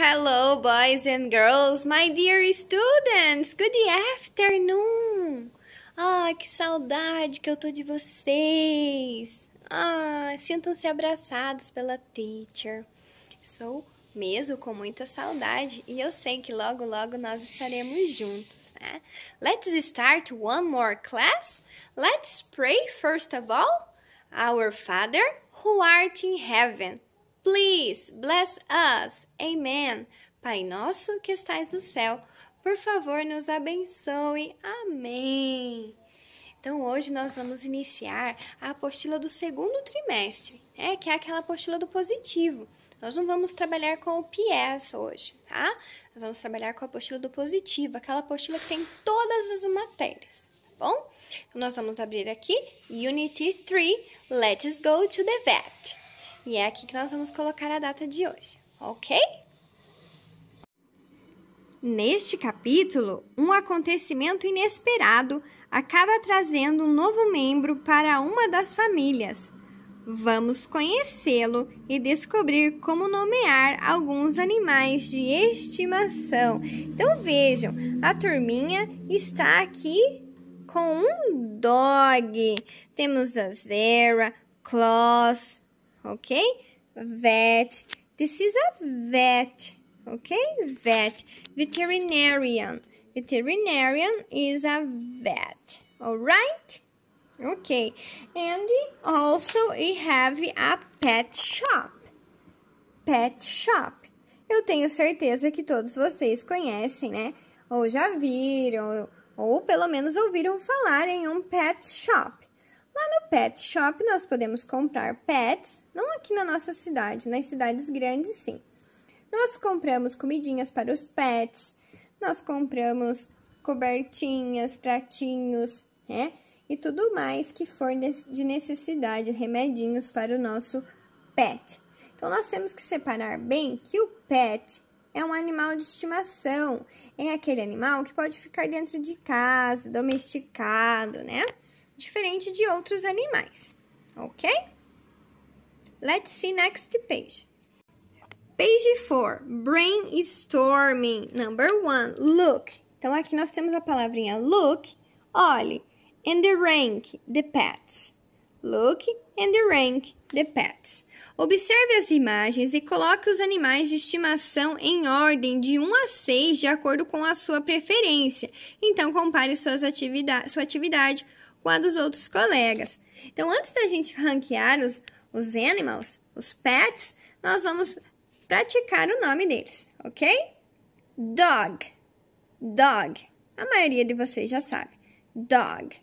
Hello, boys and girls, my dear students, good afternoon! Ah, que saudade que eu tô de vocês! Ah, sintam-se abraçados pela teacher. Sou mesmo com muita saudade e eu sei que logo, logo nós estaremos juntos, né? Let's start one more class. Let's pray first of all, our Father who art in heaven. Please bless us. Amen. Pai nosso que estais no céu, por favor, nos abençoe. Amém. Então, hoje nós vamos iniciar a apostila do segundo trimestre, né? que é aquela apostila do positivo. Nós não vamos trabalhar com o PS hoje, tá? Nós vamos trabalhar com a apostila do positivo, aquela apostila que tem todas as matérias, tá bom? Então, nós vamos abrir aqui Unity 3, Let's Go to the Vet. E é aqui que nós vamos colocar a data de hoje, ok? Neste capítulo, um acontecimento inesperado acaba trazendo um novo membro para uma das famílias. Vamos conhecê-lo e descobrir como nomear alguns animais de estimação. Então vejam, a turminha está aqui com um dog. Temos a Zera, Claus, Ok, Vet. This is a vet, Ok, Vet. Veterinarian. Veterinarian is a vet, all right? Okay. And also we have a pet shop. Pet shop. Eu tenho certeza que todos vocês conhecem, né? Ou já viram, ou pelo menos ouviram falar em um pet shop. Lá no Pet Shop nós podemos comprar pets, não aqui na nossa cidade, nas cidades grandes sim. Nós compramos comidinhas para os pets, nós compramos cobertinhas, pratinhos, né? E tudo mais que for de necessidade, remedinhos para o nosso pet. Então nós temos que separar bem que o pet é um animal de estimação, é aquele animal que pode ficar dentro de casa, domesticado, né? diferente de outros animais, ok? Let's see next page. Page 4, brainstorming. Number 1, look. Então, aqui nós temos a palavrinha look, olhe, and the rank, the pets. Look and the rank, the pets. Observe as imagens e coloque os animais de estimação em ordem de 1 a 6 de acordo com a sua preferência. Então, compare suas atividade, sua atividade com a dos outros colegas. Então, antes da gente ranquear os, os animals, os pets, nós vamos praticar o nome deles, ok? Dog. Dog. A maioria de vocês já sabe. Dog.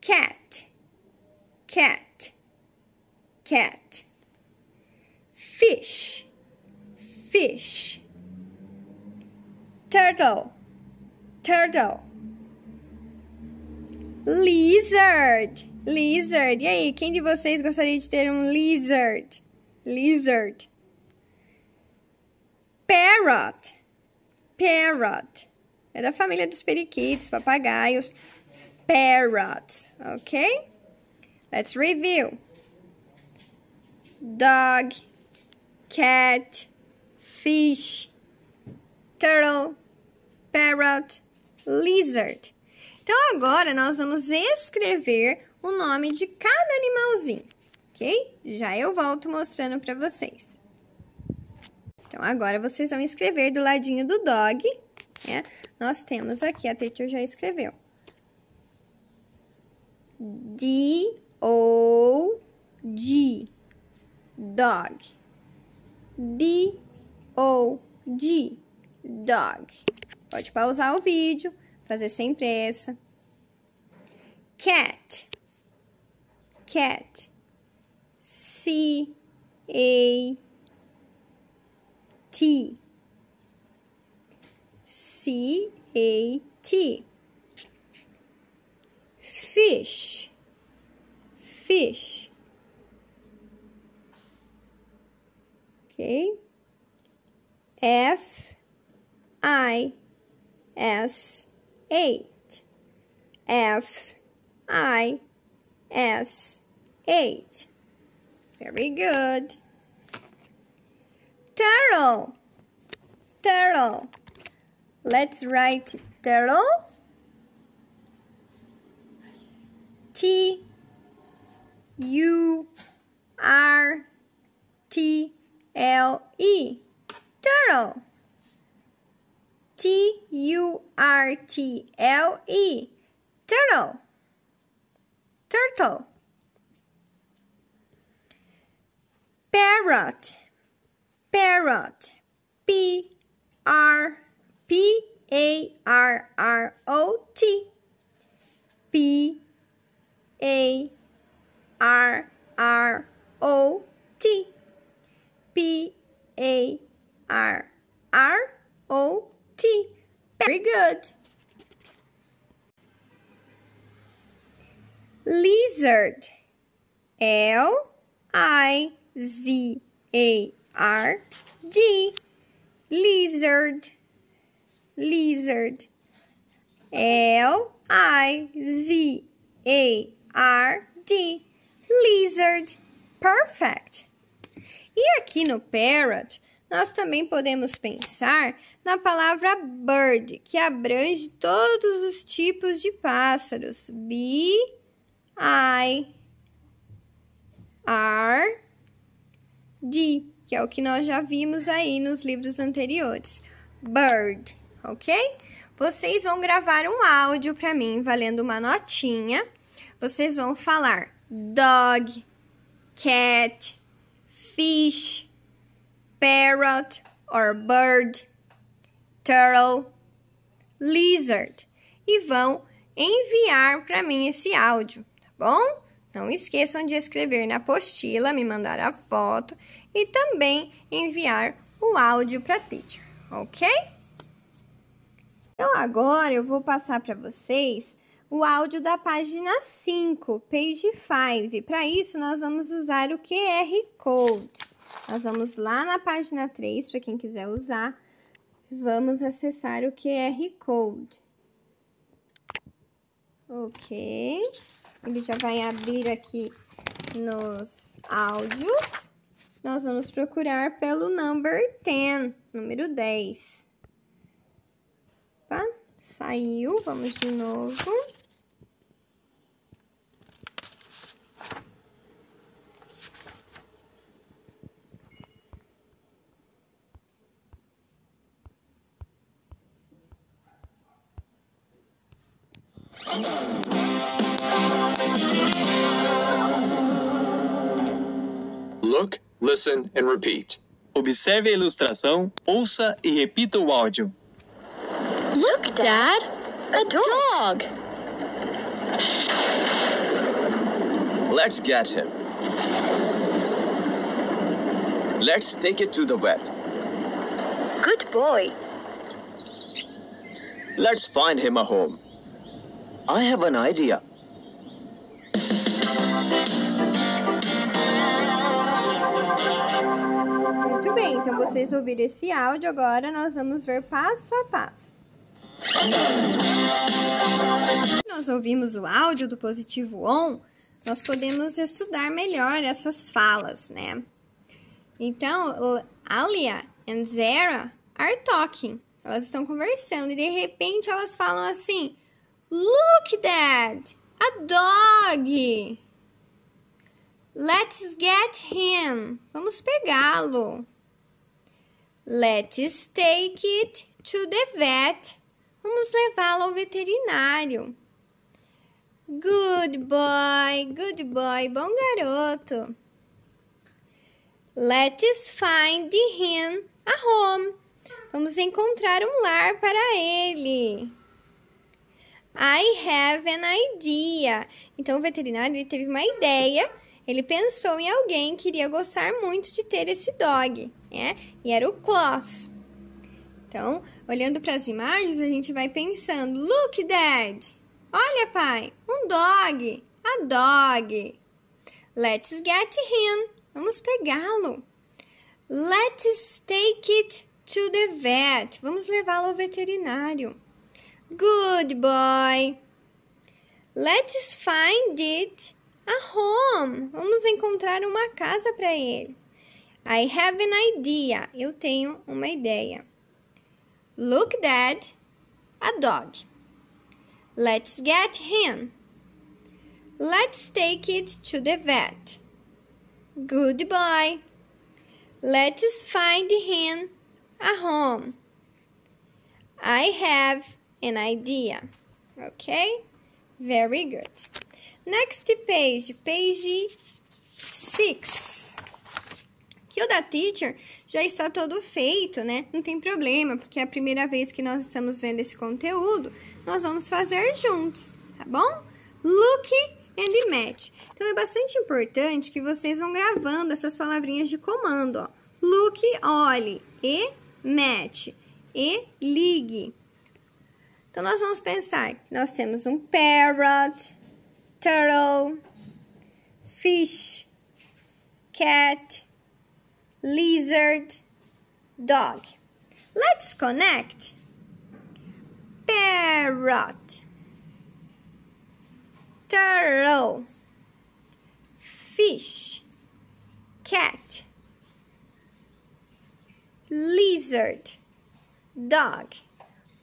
Cat. Cat. Cat. Fish. Fish. Turtle. Turtle. Lizard! Lizard! E aí, quem de vocês gostaria de ter um lizard? Lizard. Parrot. Parrot. É da família dos periquitos, papagaios. Parrot. Ok? Let's review. Dog. Cat. Fish. Turtle. Parrot. Lizard. Então, agora nós vamos escrever o nome de cada animalzinho, ok? Já eu volto mostrando para vocês. Então, agora vocês vão escrever do ladinho do dog, né? Nós temos aqui, a teacher já escreveu. D-O-G, dog. D-O-G, dog. Pode pausar o vídeo, fazer sem pressa. cat cat c a t c a t fish fish okay f i s 8 I S 8. Very good. Turtle. Turtle. Let's write turtle. T U R T L E. Turtle. T U R T L E. Turtle turtle parrot parrot p r p a r r o t p a r r o t p a r r o t very good Lizard. L-I-Z-A-R-D. Lizard. Lizard. L-I-Z-A-R-D. Lizard. Perfect. E aqui no parrot, nós também podemos pensar na palavra bird, que abrange todos os tipos de pássaros. b I, R, D, que é o que nós já vimos aí nos livros anteriores. Bird, ok? Vocês vão gravar um áudio para mim valendo uma notinha. Vocês vão falar dog, cat, fish, parrot or bird, turtle, lizard e vão enviar para mim esse áudio bom? Não esqueçam de escrever na apostila, me mandar a foto e também enviar o áudio para a teacher, ok? Então, agora eu vou passar para vocês o áudio da página 5, page 5. Para isso, nós vamos usar o QR Code. Nós vamos lá na página 3, para quem quiser usar, vamos acessar o QR Code. Ok. Ele já vai abrir aqui nos áudios. Nós vamos procurar pelo number 10, número 10. Tá? Saiu, vamos de novo. Look, listen and repeat. Observe a ilustração, ouça e repita o áudio. Look, Dad, a dog. Let's get him. Let's take it to the vet. Good boy. Let's find him a home. I have an idea. vocês ouvirem esse áudio agora, nós vamos ver passo a passo. Nós ouvimos o áudio do positivo on, nós podemos estudar melhor essas falas, né? Então, Alia e Zara are talking. Elas estão conversando e de repente elas falam assim: Look, Dad, a dog. Let's get him. Vamos pegá-lo. Let's take it to the vet. Vamos levá-lo ao veterinário. Good boy, good boy, bom garoto. Let's find him a home. Vamos encontrar um lar para ele. I have an idea. Então o veterinário teve uma ideia. Ele pensou em alguém que iria gostar muito de ter esse dog né? E era o Klaus. Então, olhando para as imagens, a gente vai pensando: Look, Dad! Olha, pai, um dog! A dog! Let's get him! Vamos pegá-lo! Let's take it to the vet! Vamos levá-lo ao veterinário! Good boy! Let's find it a home! Vamos encontrar uma casa para ele! I have an idea. Eu tenho uma ideia. Look, Dad, a dog. Let's get him. Let's take it to the vet. Goodbye. Let's find him a home. I have an idea. Okay? Very good. Next page, page 6. E o da teacher já está todo feito, né? Não tem problema, porque é a primeira vez que nós estamos vendo esse conteúdo, nós vamos fazer juntos, tá bom? Look and match. Então, é bastante importante que vocês vão gravando essas palavrinhas de comando, ó. Look, olhe, e match, e ligue. Então, nós vamos pensar. Nós temos um parrot, turtle, fish, cat, lizard, dog. Let's connect. Parrot, turtle, fish, cat, lizard, dog.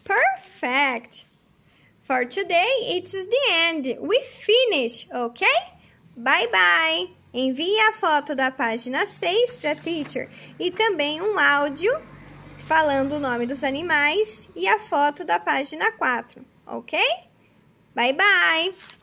Perfect! For today, it's the end. We finish, okay? Bye-bye! Envie a foto da página 6 para a teacher e também um áudio falando o nome dos animais e a foto da página 4, ok? Bye bye!